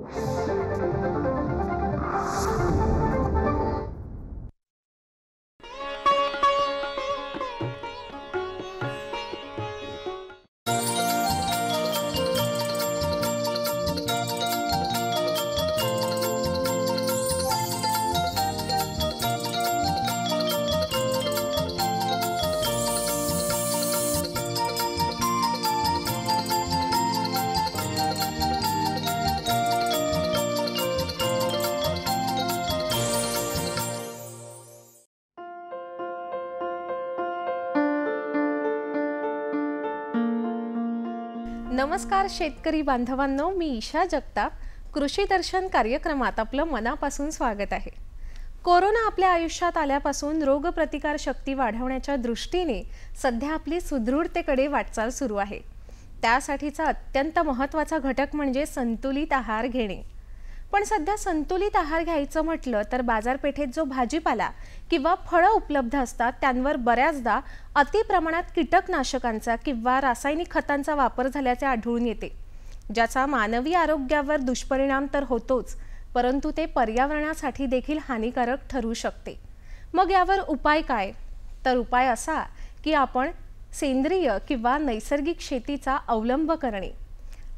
you नमस्कार शेतकरी बांधवांनो मी ईशा जगताप कृषी दर्शन कार्यक्रमात आपलं मनापासून स्वागत आहे कोरोना आपल्या आयुष्यात आल्यापासून रोगप्रतिकार शक्ती वाढवण्याच्या दृष्टीने सध्या आपली सुदृढतेकडे वाटचाल सुरू आहे त्यासाठीचा अत्यंत महत्त्वाचा घटक म्हणजे संतुलित आहार घेणे पण सध्या संतुलित आहार घ्यायचं म्हटलं तर बाजारपेठेत जो भाजीपाला किंवा फळं उपलब्ध असतात त्यांवर बऱ्याचदा अतिप्रमाणात कीटकनाशकांचा किंवा रासायनिक खतांचा वापर झाल्याचे आढळून येते ज्याचा मानवी आरोग्यावर दुष्परिणाम तर होतोच परंतु ते पर्यावरणासाठी देखील हानिकारक ठरू शकते मग यावर उपाय काय तर उपाय असा की आपण सेंद्रिय किंवा नैसर्गिक शेतीचा अवलंब करणे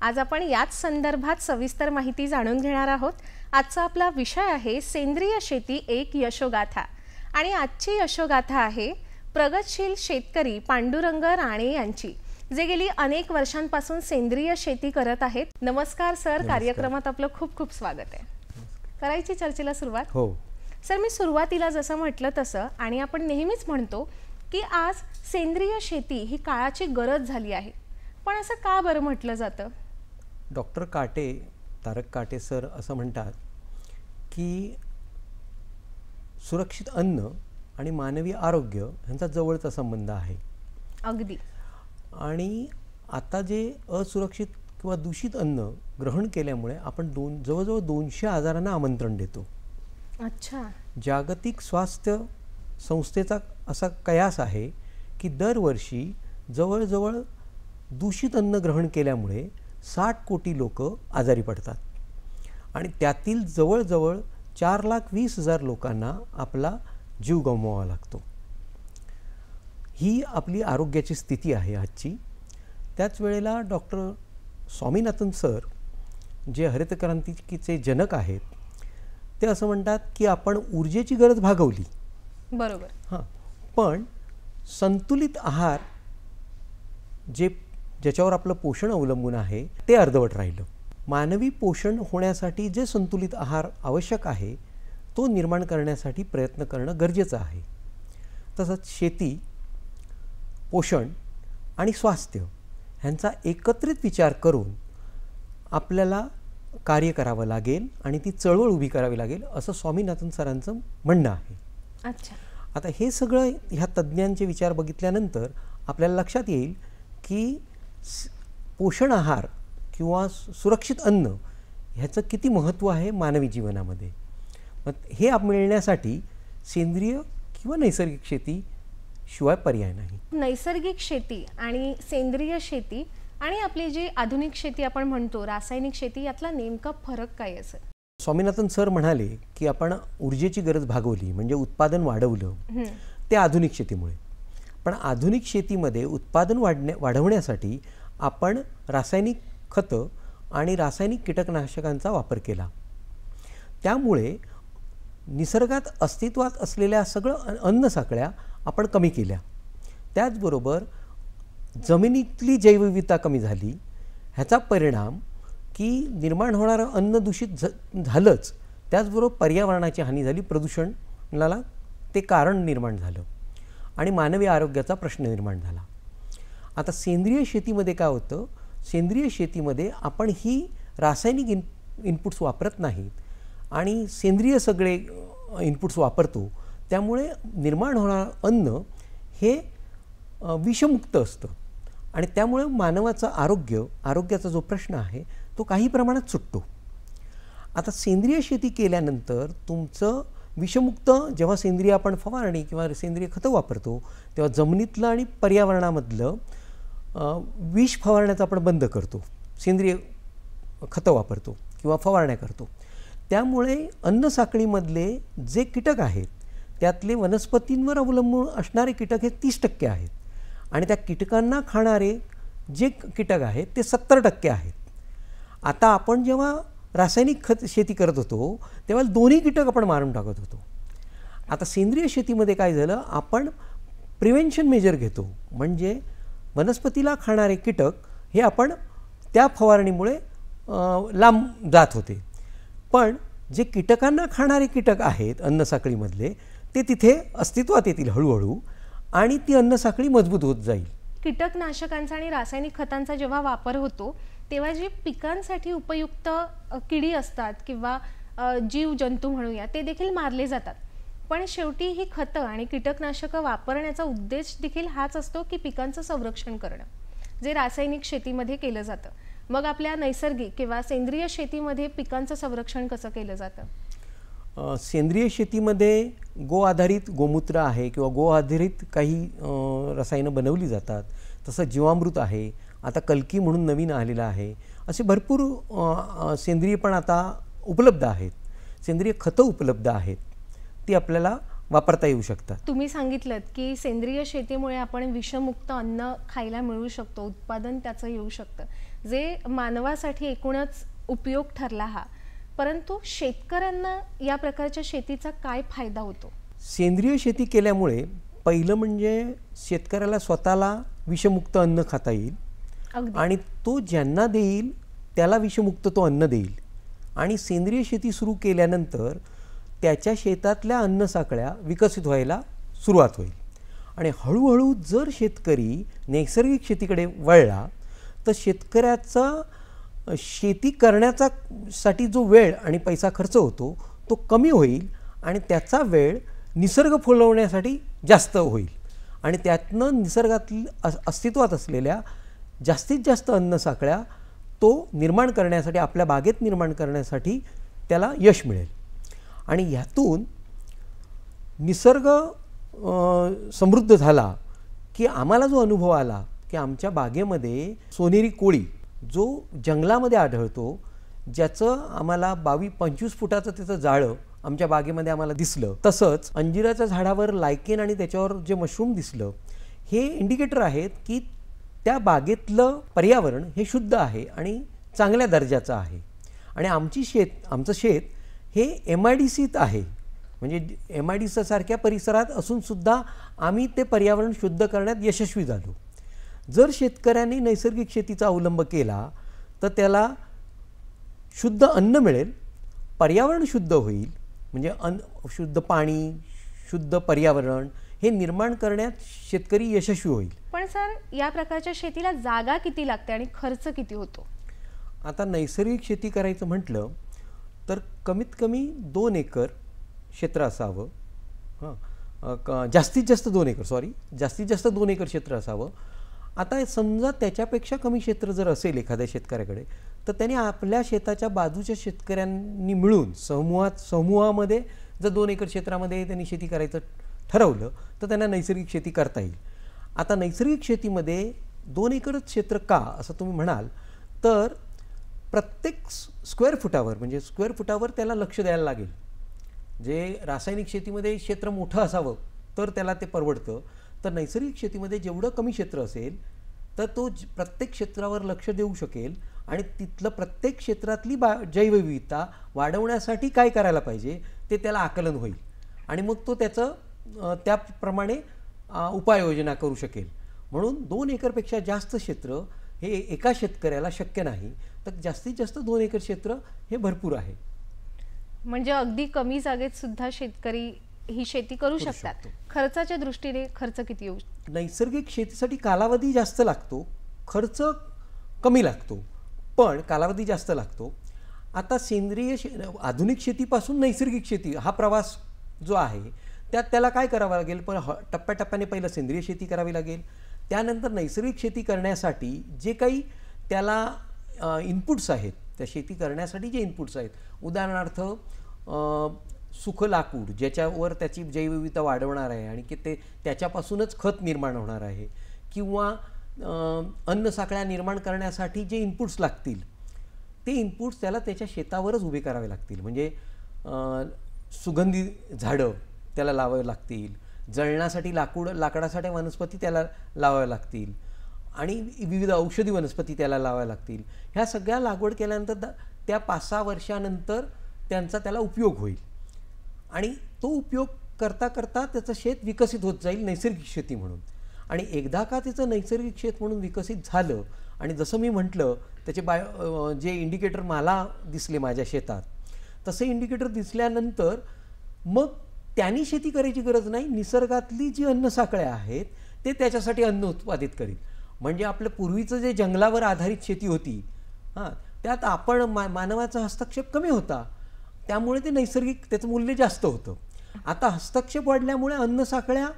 आज आपण याच संदर्भात सविस्तर माहिती जाणून घेणार आहोत आजचा आपला विषय आहे सेंद्रिय शेती एक यशोगाथा आणि आजची यशोगाथा आहे प्रगतशील शेतकरी पांडुरंग राणे यांची जे गेली अनेक वर्षांपासून सेंद्रिय शेती करत आहेत नमस्कार सर कार्यक्रमात आपलं खूप खूप स्वागत आहे करायची चर्चेला सुरुवात हो सर मी सुरुवातीला जसं म्हटलं तसं आणि आपण नेहमीच म्हणतो की आज सेंद्रिय शेती ही काळाची गरज झाली आहे पण असं का बरं म्हटलं जातं डॉक्टर काटे तारक काटे सर असं म्हणतात की सुरक्षित अन्न आणि मानवी आरोग्य ह्यांचा जवळचा संबंध आहे अगदी आणि आता जे असुरक्षित किंवा दूषित अन्न ग्रहण केल्यामुळे आपण दोन जवळजवळ दोनशे आजारांना आमंत्रण देतो अच्छा जागतिक स्वास्थ्य संस्थेचा असा कयास आहे की दरवर्षी जवळजवळ दूषित अन्न ग्रहण केल्यामुळे साठ कोटी लोक आजारी पडतात आणि त्यातील जवळजवळ चार लाख वीस हजार लोकांना आपला जीव गमवावा लागतो ही आपली आरोग्याची स्थिती आहे आजची त्याच वेळेला डॉक्टर स्वामीनाथन सर जे हरितक्रांतीचे जनक आहेत ते असं म्हणतात की आपण ऊर्जेची गरज भागवली बरोबर हां पण संतुलित आहार जे ज्याच्यावर आपलं पोषण अवलंबून आहे ते अर्धवट राहिलं मानवी पोषण होण्यासाठी जे संतुलित आहार आवश्यक आहे तो निर्माण करण्यासाठी प्रयत्न करणं गरजेचं आहे तसंच शेती पोषण आणि स्वास्थ्य ह्यांचा एकत्रित विचार करून आपल्याला कार्य करावं लागेल आणि ती चळवळ उभी करावी लागेल असं स्वामीनाथन सरांचं म्हणणं आहे अच्छा आता हे सगळं ह्या तज्ज्ञांचे विचार बघितल्यानंतर आपल्याला लक्षात येईल की पोषण आहार किंवा सुरक्षित अन्न ह्याचं किती महत्त्व आहे मानवी जीवनामध्ये मग हे मिळण्यासाठी सेंद्रिय किंवा नैसर्गिक शेती शिवाय पर्याय नाही नैसर्गिक शेती आणि सेंद्रिय शेती आणि आपली जी आधुनिक शेती आपण म्हणतो रासायनिक शेती यातला नेमका फरक काय असेल स्वामीनाथन सर म्हणाले की आपण ऊर्जेची गरज भागवली म्हणजे उत्पादन वाढवलं ते आधुनिक शेतीमुळे पण आधुनिक शेतीमध्ये उत्पादन वाढण्या वाढवण्यासाठी आपण रासायनिक खतं आणि रासायनिक कीटकनाशकांचा वापर केला त्यामुळे निसर्गात अस्तित्वात असलेल्या सगळं साखळ्या आपण कमी केल्या त्याचबरोबर जमिनीतली जैवविविधता कमी झाली ह्याचा परिणाम की निर्माण होणारं अन्न दूषित झ झालंच त्याचबरोबर पर्यावरणाची हानी झाली प्रदूषणाला ते कारण निर्माण झालं आणि मानवी आरोग्याचा प्रश्न निर्माण झाला आता सेंद्रिय शेतीमध्ये काय होतं सेंद्रिय शेतीमध्ये आपण ही रासायनिक इन इनपुट्स वापरत नाहीत आणि सेंद्रिय सगळे इनपुट्स वापरतो त्यामुळे निर्माण होणारं अन्न हे विषमुक्त असतं आणि त्यामुळे मानवाचं आरोग्य आरोग्याचा जो प्रश्न आहे तो काही प्रमाणात सुटतो आता सेंद्रिय शेती केल्यानंतर तुमचं विषमुक्त जेव्हा सेंद्रिय आपण फवारणी किंवा सेंद्रिय खतं वापरतो तेव्हा जमिनीतलं आणि पर्यावरणामधलं विष फवारण्याचं आपण बंद करतो सेंद्रिय खतं वापरतो किंवा फवारण्या करतो त्यामुळे अन्नसाखळीमधले जे कीटक आहेत त्यातले वनस्पतींवर अवलंबून असणारे कीटक हे तीस टक्के आहेत आणि त्या कीटकांना खाणारे जे कीटक आहेत ते सत्तर टक्के आहेत आता आपण जेव्हा रासायनिक खत शेती करत होतो तेव्हा दोन्ही कीटक आपण मारून टाकत होतो आता सेंद्रिय शेतीमध्ये काय झालं आपण प्रिव्हेन्शन मेजर घेतो म्हणजे वनस्पतीला खाणारे कीटक हे आपण त्या फवारणीमुळे लांब जात होते पण जे कीटकांना खाणारे कीटक आहेत अन्नसाखळीमधले ते तिथे अस्तित्वात येतील हळूहळू आणि ती अन्नसाखळी मजबूत होत जाईल कीटकनाशकांचा आणि रासायनिक खतांचा जेव्हा वापर होतो तेव्हा जे पिकांसाठी उपयुक्त किडी असतात किंवा जीव जंतू म्हणूया ते देखील मारले जातात पण शेवटी ही खतं आणि कीटकनाशकं वापरण्याचा उद्देश देखील हाच असतो की पिकांचं संरक्षण करणं जे रासायनिक शेतीमध्ये केलं जातं मग आपल्या नैसर्गिक किंवा सेंद्रिय शेतीमध्ये पिकांचं संरक्षण कसं केलं जातं सेंद्रिय शेतीमध्ये गो आधारित गोमूत्र आहे किंवा गो आधारित काही रसायनं बनवली जातात तसं जीवामृत आहे आता कलकी म्हणून नवीन आलेलं आहे असे भरपूर सेंद्रिय पण आता उपलब्ध आहेत सेंद्रिय खतं उपलब्ध आहेत ती आपल्याला वापरता येऊ शकतात तुम्ही सांगितलं की सेंद्रिय शेतीमुळे आपण विषमुक्त अन्न खायला मिळू शकतो उत्पादन त्याचं येऊ शकतं जे मानवासाठी एकूणच उपयोग ठरला हा परंतु शेतकऱ्यांना या प्रकारच्या शेतीचा काय फायदा होतो सेंद्रिय शेती केल्यामुळे पहिलं म्हणजे शेतकऱ्याला स्वतःला विषमुक्त अन्न खाता येईल आणि तो ज्यांना देईल त्याला विषमुक्त तो अन्न देईल आणि सेंद्रिय शेती सुरू केल्यानंतर त्याच्या शेतातल्या अन्नसाखळ्या विकसित व्हायला सुरुवात होईल आणि हळूहळू जर शेतकरी नैसर्गिक शेतीकडे वळला तर शेतकऱ्याचा शेती करण्याचा साठी जो वेळ आणि पैसा खर्च होतो तो कमी होईल आणि त्याचा वेळ निसर्ग फुलवण्यासाठी जास्त होईल आणि त्यातनं निसर्गातील अस्तित्वात असलेल्या जास्तीत जास्त अन्नसाखळ्या तो निर्माण करण्यासाठी आपल्या बागेत निर्माण करण्यासाठी त्याला यश मिळेल आणि ह्यातून निसर्ग समृद्ध झाला की आम्हाला जो अनुभव आला की आमच्या बागेमध्ये सोनेरी कोळी जो जंगलामध्ये आढळतो ज्याचं आम्हाला बावी पंचवीस फुटाचं त्याचं जाळं आमच्या बागेमध्ये आम्हाला दिसलं तसंच अंजिराच्या झाडावर लायकेन आणि त्याच्यावर जे मशरूम दिसलं हे इंडिकेटर आहेत की त्या बागेतलं पर्यावरण हे शुद्ध आहे आणि चांगल्या दर्जाचं आहे आणि आमची शेत आमचं शेत हे एम आय डी सीत आहे म्हणजे एम आय डी सारख्या परिसरात असूनसुद्धा आम्ही ते पर्यावरण शुद्ध करण्यात यशस्वी झालो जर शेतकऱ्यांनी नैसर्गिक शेतीचा अवलंब केला तर त्याला शुद्ध अन्न मिळेल पर्यावरण शुद्ध होईल म्हणजे अन्न शुद्ध पाणी शुद्ध पर्यावरण हे निर्माण करण्यात शेतकरी यशस्वी होईल पण सर या प्रकारच्या शेतीला जागा किती लागते आणि खर्च किती होतो आता नैसर्गिक शेती करायचं म्हटलं तर कमीत कमी दोन एकर क्षेत्र असावं हां जास्तीत जास्त दोन एकर सॉरी जास्तीत जास्त दोन एकर क्षेत्र असावं आता समजा त्याच्यापेक्षा कमी क्षेत्र जर असेल एखाद्या शेतकऱ्याकडे तर त्याने आपल्या शेताच्या बाजूच्या शेतकऱ्यांनी मिळून समूहात समूहामध्ये जर दोन एकर क्षेत्रामध्ये त्यांनी शेती करायचं ठरवलं तर त्यांना नैसर्गिक शेती करता येईल आता नैसर्गिक शेतीमध्ये दोन एकरच क्षेत्र का असं तुम्ही म्हणाल तर प्रत्येक स्क्वेअर फुटावर म्हणजे स्क्वेअर फुटावर त्याला लक्ष द्यायला लागेल जे रासायनिक शेतीमध्ये क्षेत्र मोठं असावं तर त्याला ते परवडतं तर नैसर्गिक शेतीमध्ये जेवढं कमी क्षेत्र असेल तर तो प्रत्येक क्षेत्रावर लक्ष देऊ शकेल आणि तिथलं प्रत्येक क्षेत्रातली बा जैवविविधता वाढवण्यासाठी काय करायला पाहिजे ते त्याला आकलन होईल आणि मग तो त्याचं त्याप्रमाणे उपाययोजना करू शकेल म्हणून दोन एकरपेक्षा जास्त क्षेत्र हे एका शेतकऱ्याला शक्य नाही तर जास्तीत जास्त दोन एकर क्षेत्र हे भरपूर आहे म्हणजे अगदी कमी जागेत सुद्धा शेतकरी ही शेती करू शकतात खर्चाच्या दृष्टीने खर्च किती येऊ नैसर्गिक शेतीसाठी कालावधी जास्त लागतो खर्च कमी लागतो पण कालावधी जास्त लागतो आता सेंद्रिय शे आधुनिक शेतीपासून नैसर्गिक शेती हा प्रवास जो आहे त्यात त्याला काय करावं लागेल पण टप्प्याटप्प्याने पहिलं सेंद्रिय शेती करावी लागेल त्यानंतर नैसर्गिक शेती करण्यासाठी जे काही त्याला इनपुट्स आहेत त्या शेती करण्यासाठी जे इनपुट्स आहेत उदाहरणार्थ सुख लाकूड ज्याच्यावर त्याची जैवविविधता वाढवणार आहे आणि की ते त्याच्यापासूनच खत निर्माण होणार आहे किंवा अन्न निर्माण करण्यासाठी जे इनपुट्स लागतील ते इनपुट्स त्याला त्याच्या शेतावरच उभे करावे लागतील म्हणजे सुगंधी झाडं त्याला लावावे लागतील जळण्यासाठी लाकूड लाकडासाठी वनस्पती त्याला लावाव्या लागतील आणि विविध औषधी वनस्पती त्याला लावाव्या लागतील ह्या सगळ्या लागवड केल्यानंतर द त्या पाच सहा वर्षानंतर त्यांचा त्याला उपयोग होईल आणि तो उपयोग करता करता त्याचं शेत विकसित होत जाईल नैसर्गिक शेती म्हणून आणि एकदा का त्याचं नैसर्गिक शेत म्हणून विकसित झालं आणि जसं मी म्हटलं त्याचे बाय जे इंडिकेटर मला दिसले माझ्या शेतात तसे इंडिकेटर दिसल्यानंतर मग त्यांनी शेती करायची गरज नाही निसर्गातली जी अन्नसाखळ्या आहेत ते त्याच्यासाठी अन्न उत्पादित करील म्हणजे आपलं पूर्वीचं जे जंगलावर आधारित शेती होती हां त्यात आपण मा मानवाचा हस्तक्षेप कमी होता त्यामुळे ते नैसर्गिक त्याचं मूल्य जास्त होतं आता हस्तक्षेप वाढल्यामुळे अन्नसाखळ्या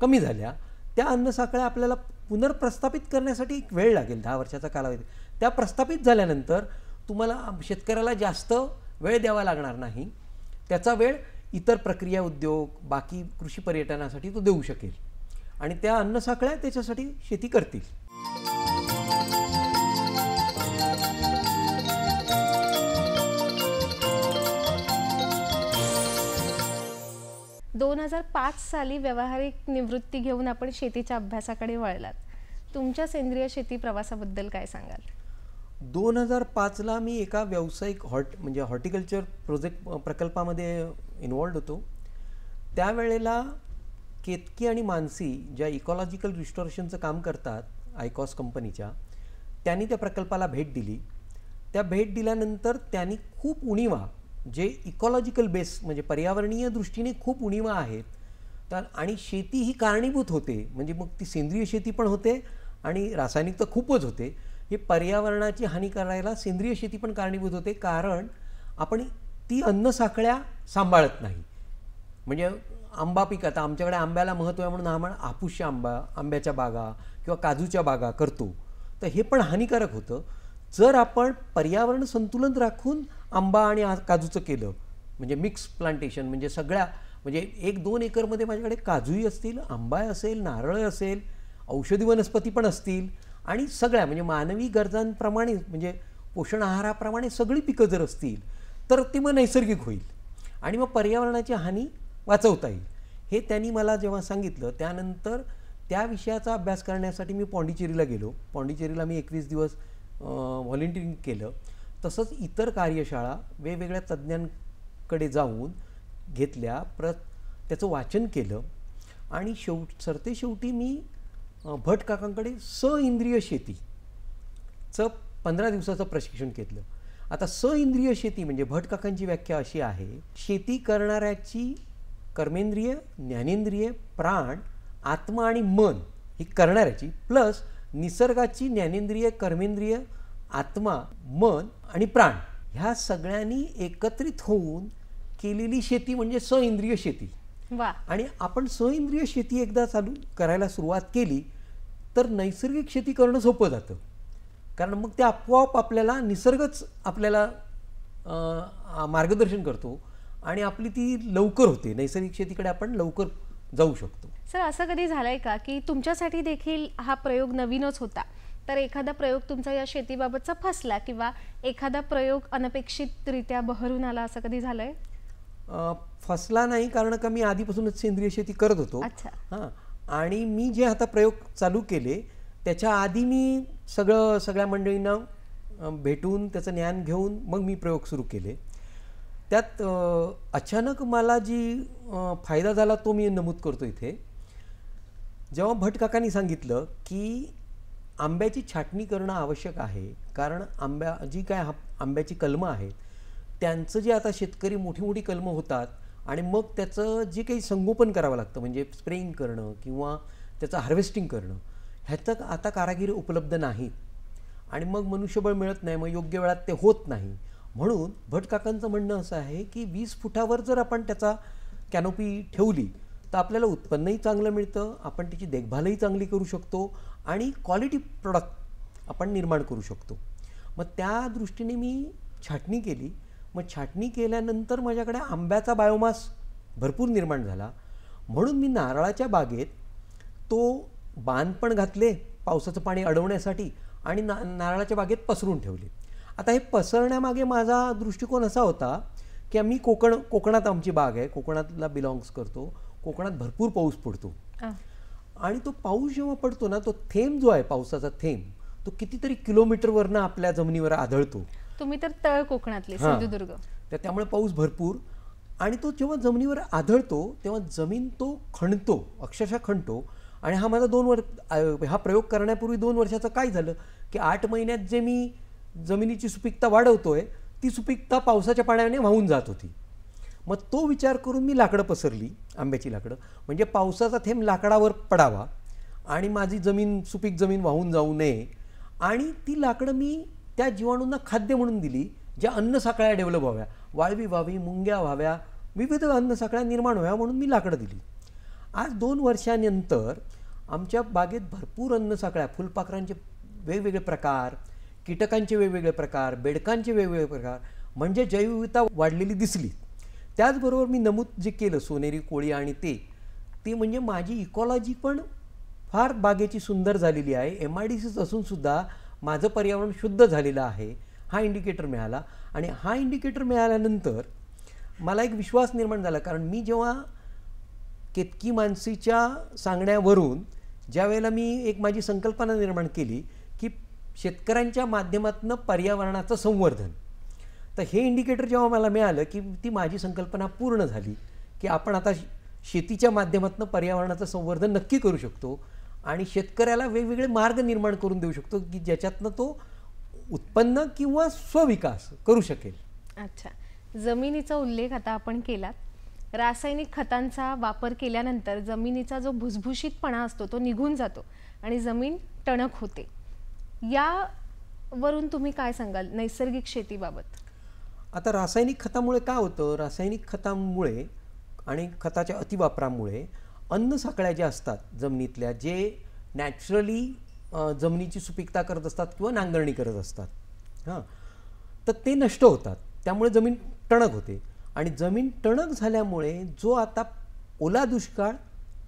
कमी झाल्या त्या अन्नसाखळ्या आपल्याला पुनर्प्रस्थापित करण्यासाठी एक वेळ लागेल दहा वर्षाचा कालावधी त्या प्रस्थापित झाल्यानंतर तुम्हाला शेतकऱ्याला जास्त वेळ द्यावा लागणार नाही त्याचा वेळ इतर प्रक्रिया उद्योग बाकी कृषी पर्यटनासाठी तो देऊ शकेल आणि त्या अन्नसाखळ्या त्याच्यासाठी शेती करतील दोन हजार पाच साली व्यावहारिक निवृत्ती घेऊन आपण शेतीच्या अभ्यासाकडे वळलात तुमच्या सेंद्रिय शेती प्रवासाबद्दल काय सांगाल दोन हजार पाचला मी एका व्यावसायिक हॉट म्हणजे हॉर्टिकल्चर प्रोजेक्ट प्रकल्पामध्ये इन्वॉल्ड होतो त्यावेळेला केतकी आणि मानसी ज्या इकॉलॉजिकल रिस्टॉरेशनचं काम करतात आयकॉस कंपनीच्या त्यांनी त्या प्रकल्पाला भेट दिली त्या भेट दिल्यानंतर त्यांनी खूप उणीवा जे इकॉलॉजिकल बेस म्हणजे पर्यावरणीय दृष्टीने खूप उणीवा आहेत तर आणि शेती ही कारणीभूत होते म्हणजे मग ती सेंद्रिय शेती पण होते आणि रासायनिक तर खूपच होते हे पर्यावरणाची हानी करायला सेंद्रिय शेती पण कारणीभूत होते कारण आपण ती अन्नसाखळ्या सांभाळत नाही म्हणजे आंबा आता आमच्याकडे आंब्याला महत्त्व आहे म्हणून आम्हाला आपूसच्या आंबा आंब्याच्या बागा किंवा काजूच्या बागा करतो तर हे पण हानिकारक होतं जर आपण पर्यावरण संतुलन राखून आंबा आणि काजूचं केलं म्हणजे मिक्स प्लांटेशन म्हणजे सगळ्या म्हणजे एक दोन एकरमध्ये माझ्याकडे काजूही असतील आंबा असेल नारळ असेल औषधी वनस्पती पण असतील आणि सगळ्या म्हणजे मानवी गरजांप्रमाणे म्हणजे पोषण आहाराप्रमाणे सगळी पिकं जर असतील तर ती मग नैसर्गिक होईल आणि मग पर्यावरणाची हानी वाचवता येईल हे त्यांनी मला जेव्हा सांगितलं त्यानंतर त्या विषयाचा अभ्यास करण्यासाठी मी पॉंडिचेरीला गेलो पॉंडिचेरीला मी एकवीस दिवस व्हॉलेंटिअरिंग केलं तसंच इतर कार्यशाळा वेगवेगळ्या तज्ज्ञांकडे जाऊन घेतल्या प्र त्याचं वाचन केलं आणि शेव सरतेशेवटी मी भट काकांकडे स इंद्रिय शेतीचं पंधरा दिवसाचं प्रशिक्षण घेतलं आता स इंद्रिय शेती म्हणजे भट काकांची व्याख्या अशी आहे शेती करणाऱ्याची कर्मेंद्रिय ज्ञानेंद्रिय प्राण आत्मा आणि मन ही करणाऱ्याची प्लस निसर्गाची ज्ञानेंद्रिय कर्मेंद्रिय आत्मा मन आणि प्राण ह्या सगळ्यांनी एकत्रित होऊन केलेली शेती म्हणजे सइंद्रिय शेती आणि आपण सइंद्रिय शेती एकदा चालू करायला सुरुवात केली तर नैसर्गिक शेती करणं सोपं जातं कारण मग ते आपोआप आपल्याला निसर्गच आपल्याला मार्गदर्शन करतो आणि आपली ती लवकर होते नैसर्गिक शेतीकडे आपण लवकर जाऊ शकतो सर असं कधी झालंय का की तुमच्यासाठी देखील हा प्रयोग नवीनच होता तर एखादा प्रयोग तुमचा या शेतीबाबतचा फसला किंवा एखादा प्रयोग अनपेक्षितरित्या बहरून आला असं कधी झालंय फसला नाही कारण का मी आधीपासूनच सेंद्रिय शेती करत होतो हां आणि मी जे आता प्रयोग चालू केले त्याच्या आधी मी सगळं सगळ्या मंडळींना भेटून त्याचं ज्ञान घेऊन मग मी प्रयोग सुरू केले त्यात अचानक मला जी फायदा झाला तो मी नमूद करतो इथे जेव्हा भटकाकांनी सांगितलं की आंब्याची छाटणी करणं आवश्यक आहे कारण आंब्या जी काय आंब्याची कलमं आहेत त्यांचं जे आता शेतकरी मोठी मोठी कलमं होतात आणि मग त्याचं जे काही संगोपन करावं लागतं म्हणजे स्प्रेइंग करणं किंवा त्याचं हार्वेस्टिंग करणं ह्याचं आता कारागिरी उपलब्ध नाहीत आणि मग मनुष्यबळ मिळत नाही मग योग्य वेळात ते होत नाही म्हणून भटकाकांचं म्हणणं असं आहे की वीस फुटावर जर आपण त्याचा कॅनोपी ठेवली तर आपल्याला उत्पन्नही चांगलं मिळतं आपण त्याची देखभालही चांगली करू शकतो आणि क्वालिटी प्रॉडक्ट आपण निर्माण करू शकतो मग त्या दृष्टीने मी छाटणी केली मग छाटणी केल्यानंतर माझ्याकडे आंब्याचा बायोमास भरपूर निर्माण झाला म्हणून मी नारळाच्या बागेत तो बांध पण घातले पावसाचं पाणी अडवण्यासाठी आणि ना नारळाच्या बागेत पसरून ठेवले आता हे पसरण्यामागे माझा दृष्टिकोन असा होता की आम्ही कोकण कोकणात आमची बाग आहे कोकणातला बिलॉंग्स करतो कोकणात भरपूर पाऊस पडतो आणि तो पाऊस जेव्हा पडतो ना तो थेंब जो आहे पावसाचा थेंब तो कितीतरी किलोमीटरवरनं आपल्या जमिनीवर आढळतो तुम्ही तर तळ कोकणातले सिंधुदुर्ग तर त्यामुळे पाऊस भरपूर आणि तो जेव्हा जमिनीवर आढळतो तेव्हा जमीन तो खणतो अक्षरशः खणतो आणि हा माझा दोन वर्ष हा प्रयोग करण्यापूर्वी दोन वर्षाचं काय झालं की आठ महिन्यात जे मी जमिनीची सुपीकता वाढवतोय ती सुपीकता पावसाच्या पाण्याने वाहून जात होती मग तो विचार करून मी लाकडं पसरली आंब्याची लाकडं म्हणजे पावसाचा थेंब लाकडावर पडावा आणि माझी जमीन सुपीक जमीन वाहून जाऊ नये आणि ती लाकडं मी त्या जीवाणूंना खाद्य म्हणून दिली ज्या अन्नसाखळ्या डेव्हलप व्हाव्या वाळवी व्हावी मुंग्या व्हाव्या विविध अन्नसाखळ्या निर्माण व्हाव्या म्हणून मी लाकडं दिली आज दोन वर्षानंतर आमच्या बागेत भरपूर अन्नसाखळ्या फुलपाखरांचे वेगवेगळे प्रकार कीटकांचे वेगवेगळे प्रकार बेडकांचे वेगवेगळे प्रकार म्हणजे जैवविविधता वाढलेली दिसली त्याचबरोबर मी नमूद जे केलं सोनेरी कोळी आणि ते ते म्हणजे माझी इकॉलॉजी पण फार बागेची सुंदर झालेली आहे एम आय डी सीच असूनसुद्धा माझं पर्यावरण शुद्ध झालेलं आहे हा इंडिकेटर मिळाला आणि हा इंडिकेटर मिळाल्यानंतर मला एक विश्वास निर्माण झाला कारण मी जेव्हा केतकी माणसीच्या सांगण्यावरून ज्या वेळेला मी एक माझी संकल्पना निर्माण केली शेतकऱ्यांच्या माध्यमातून पर्यावरणाचं संवर्धन तर हे इंडिकेटर जेव्हा मला मिळालं की ती माझी संकल्पना पूर्ण झाली की आपण आता शेतीच्या माध्यमातून पर्यावरणाचं संवर्धन नक्की करू शकतो आणि शेतकऱ्याला वेगवेगळे मार्ग निर्माण करून देऊ शकतो की ज्याच्यातनं तो उत्पन्न किंवा स्वविकास करू शकेल अच्छा जमिनीचा उल्लेख आता आपण केला रासायनिक खतांचा वापर केल्यानंतर जमिनीचा जो भुसभुशीतपणा असतो तो निघून जातो आणि जमीन टणक होते यावरून तुम्ही काय सांगाल नैसर्गिक शेतीबाबत आता रासायनिक खतामुळे काय होतं रासायनिक खतामुळे आणि खताच्या अतिवापरामुळे अन्न साखळ्या ज्या असतात जमिनीतल्या जे नॅचरली जमिनीची सुपीकता करत असतात किंवा नांगरणी करत असतात हां तर ते नष्ट होतात त्यामुळे जमीन टणक होते आणि जमीन टणक झाल्यामुळे जो आता ओला दुष्काळ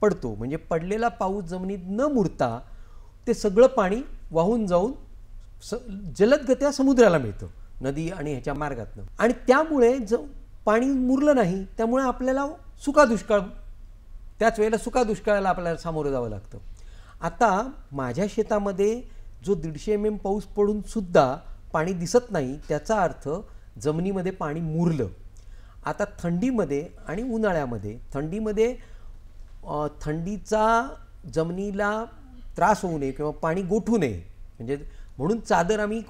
पडतो म्हणजे पडलेला पाऊस जमिनीत न मुरता ते सगळं पाणी वाहून जाऊन स जलदगत्या समुद्राला मिळतं नदी आणि ह्याच्या मार्गातनं आणि त्यामुळे ज पाणी मुरलं नाही त्यामुळे आपल्याला सुका दुष्काळ त्याच वेळेला सुका दुष्काळाला आपल्याला सामोरं जावं लागतं आता माझ्या शेतामध्ये जो दीडशे एम एम पाऊस पडूनसुद्धा पाणी दिसत नाही त्याचा अर्थ जमिनीमध्ये पाणी मुरलं आता थंडीमध्ये आणि उन्हाळ्यामध्ये थंडीमध्ये थंडीचा जमिनीला त्रास होऊ नये किंवा पाणी गोठू नये म्हणजे म्हणून चादर आम्ही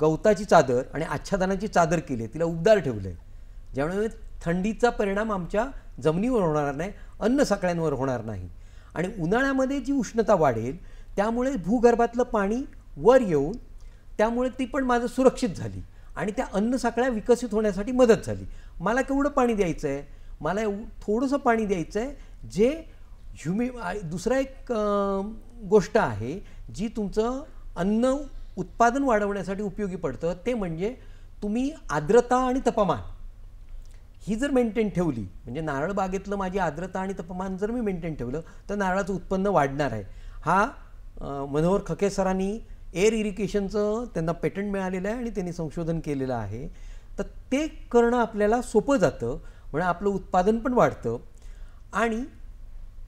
गवताची चादर आणि आच्छादनाची चादर केली आहे तिला उबदार ठेवलं आहे ज्यामुळे थंडीचा परिणाम आमच्या जमिनीवर होणार नाही अन्न साखळ्यांवर होणार नाही आणि उन्हाळ्यामध्ये जी उष्णता वाढेल त्यामुळे भूगर्भातलं पाणी वर येऊन त्यामुळे ती पण माझं सुरक्षित झाली आणि त्या अन्न साखळ्या विकसित होण्यासाठी मदत झाली मला केवढं पाणी द्यायचं आहे मला थोडंसं पाणी द्यायचं आहे जे ह्युमि दुसरा एक गोष्ट आहे जी तुमचं अन्न उत्पादन वाढवण्यासाठी उपयोगी पडतं ते म्हणजे तुम्ही आर्द्रता आणि तपमान ही जर मेंटेन ठेवली म्हणजे नारळ बागेतलं माझी आर्द्रता आणि तपमान जर मी मेंटेन ठेवलं तर नारळाचं उत्पन्न वाढणार आहे हा मनोहर खके सरांनी एअर इरिगेशनचं त्यांना पेटंट मिळालेलं आहे आणि त्यांनी संशोधन केलेलं आहे तर ते करणं आपल्याला सोपं जातं म्हणजे आपलं उत्पादन पण वाढतं आणि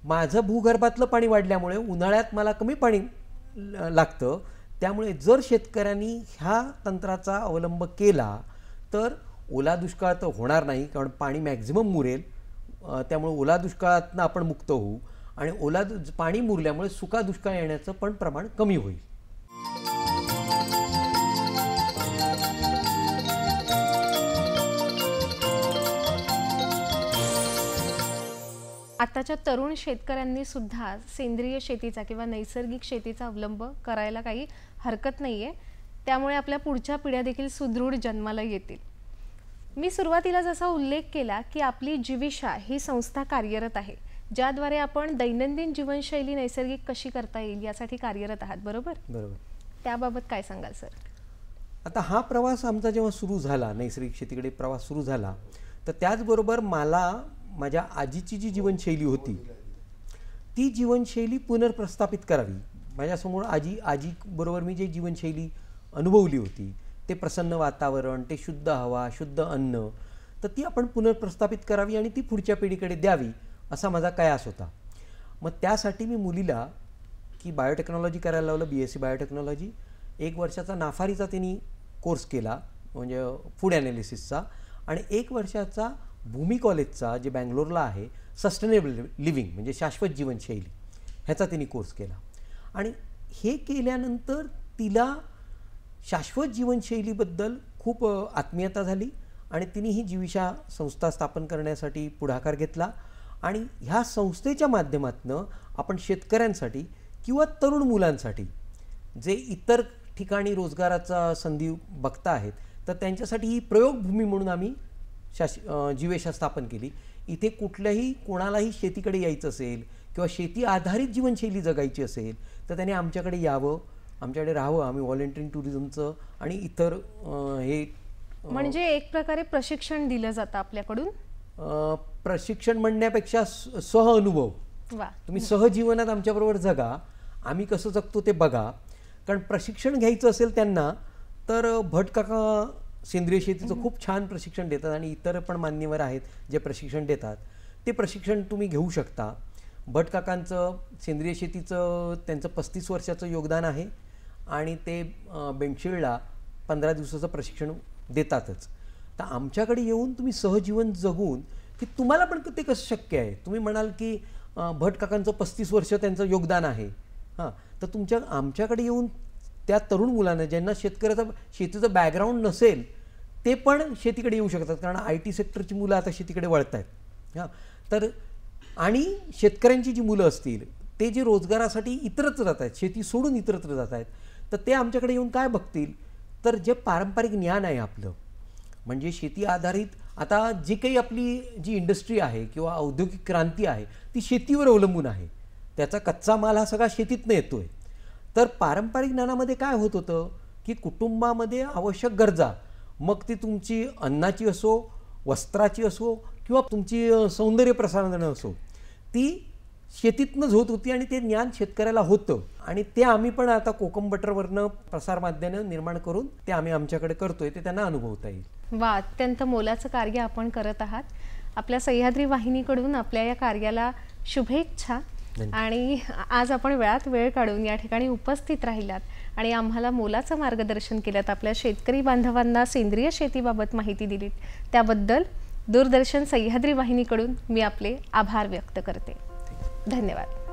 माझं भूगर्भातलं पाणी वाढल्यामुळे उन्हाळ्यात मला कमी पाणी लागतं त्यामुळे जर शेतकऱ्यांनी ह्या तंत्राचा अवलंब केला तर ओला दुष्काळ तर होणार नाही कारण पाणी मॅक्झिमम मुरेल त्यामुळे ओला दुष्काळातनं आपण मुक्त होऊ आणि ओला पाणी मुरल्यामुळे सुका दुष्काळ येण्याचं पण प्रमाण कमी होईल आताच्या तरुण शेतकऱ्यांनी सुद्धा सेंद्रिय शेतीचा किंवा नैसर्गिक शेतीचा अवलंब करायला काही हरकत नाही आहे त्यामुळे आपल्या पुढच्या पिढ्या देखील सुदृढ जन्माला येतील मी सुरुवातीला जसा उल्लेख केला की आपली जीविशा ही संस्था कार्यरत आहे ज्याद्वारे आपण दैनंदिन जीवनशैली नैसर्गिक कशी करता येईल यासाठी कार्यरत आहात बरोबर बरोबर त्याबाबत काय सांगाल सर आता हा प्रवास आमचा जेव्हा सुरू झाला नैसर्गिक शेतीकडे प्रवास सुरू झाला तर त्याचबरोबर मला माझ्या आजीची जी जीवनशैली होती ती जीवनशैली पुनर्प्रस्थापित करावी माझ्यासमोर आजी आजीबरोबर मी जी जीवनशैली अनुभवली होती ते प्रसन्न वातावरण ते शुद्ध हवा शुद्ध अन्न तर ती आपण पुनर्प्रस्थापित करावी आणि ती पुढच्या पिढीकडे द्यावी असा माझा कयास होता मग त्यासाठी मी मुलीला की बायोटेक्नॉलॉजी करायला लावलं बी एस सी बायोटेक्नॉलॉजी एक वर्षाचा नाफारीचा त्यांनी कोर्स केला म्हणजे फूड ॲनालिसिसचा आणि एक वर्षाचा भूमी कॉलेजचा जे बँगलोरला आहे सस्टेनेबल लिव्हिंग म्हणजे शाश्वत जीवनशैली ह्याचा तिने कोर्स केला आणि हे केल्यानंतर तिला शाश्वत जीवनशैलीबद्दल खूप आत्मीयता झाली आणि तिने ही जीविशा संस्था स्थापन करण्यासाठी पुढाकार घेतला आणि ह्या संस्थेच्या माध्यमातून आपण शेतकऱ्यांसाठी किंवा तरुण मुलांसाठी जे इतर ठिकाणी रोजगाराचा संधी बघता आहेत तर त्यांच्यासाठी ही प्रयोगभूमी म्हणून आम्ही शास जीवेशा स्थापन केली इथे कुठल्याही कोणालाही शेतीकडे यायचं असेल किंवा शेती आधारित जीवनशैली जगायची असेल तर त्याने आमच्याकडे यावं आमच्याकडे राहावं आम्ही व्हॉलेंटिअरिंग टुरिझमचं आणि इतर हे म्हणजे एक प्रकारे प्रशिक्षण दिलं जातं आपल्याकडून प्रशिक्षण म्हणण्यापेक्षा सह अनुभव तुम्ही सहजीवनात आमच्याबरोबर जगा आम्ही कसं जगतो ते बघा कारण प्रशिक्षण घ्यायचं असेल त्यांना तर भटकाका सेंद्रिय शेतीचं खूप छान प्रशिक्षण देतात आणि इतर पण मान्यवर आहेत जे प्रशिक्षण देतात ते प्रशिक्षण तुम्ही घेऊ शकता भटकाकांचं सेंद्रिय शेतीचं त्यांचं पस्तीस वर्षाचं योगदान आहे आणि ते बेंडशीळला पंधरा दिवसाचं प्रशिक्षण देतातच तर आमच्याकडे येऊन तुम्ही सहजीवन जगून की तुम्हाला पण ते कसं शक्य आहे तुम्ही म्हणाल की भटकाकांचं पस्तीस वर्ष त्यांचं योगदान आहे हां तर तुमच्या आमच्याकडे येऊन त्या तरुण मुलांना ज्यांना शेतकऱ्याचं शेतीचं बॅकग्राऊंड नसेल ते पण शेतीकडे येऊ शकतात कारण आय टी सेक्टरची मुलं आता शेतीकडे वळत आहेत हां तर आणि शेतकऱ्यांची जी मुलं असतील ते जे रोजगारासाठी इतरत्र जात आहेत शेती सोडून इतरत्र जात आहेत तर ते आमच्याकडे येऊन काय बघतील तर जे पारंपरिक ज्ञान आहे आपलं म्हणजे शेती आधारित आता जी काही आपली जी इंडस्ट्री आहे किंवा औद्योगिक क्रांती आहे ती शेतीवर अवलंबून आहे त्याचा कच्चा माल हा सगळा शेतीतनं येतो आहे तर पारंपरिक ज्ञानामध्ये काय होत होतं की कुटुंबामध्ये आवश्यक गरजा मग ती तुमची अन्नाची असो वस्त्राची असो किंवा तुमची सौंदर्य प्रसारण असो ती शेतीतनंच होत होती आणि ते ज्ञान शेतकऱ्याला होतं आणि ते आम्ही पण आता कोकम बटरवरनं प्रसारमाध्यमानं निर्माण करून ते आम्ही आमच्याकडे करतोय ते त्यांना अनुभवता येईल वा अत्यंत मोलाचं कार्य आपण करत आहात आपल्या सह्याद्री वाहिनीकडून आपल्या या कार्याला शुभेच्छा आणि आज आपण वेळात वेळ काढून या ठिकाणी उपस्थित राहिल्यात आणि आम्हाला मोलाचं मार्गदर्शन केल्यात आपल्या शेतकरी बांधवांना सेंद्रिय शेतीबाबत माहिती दिलीत त्याबद्दल दूरदर्शन सह्याद्री वाहिनीकडून मी आपले आभार व्यक्त करते धन्यवाद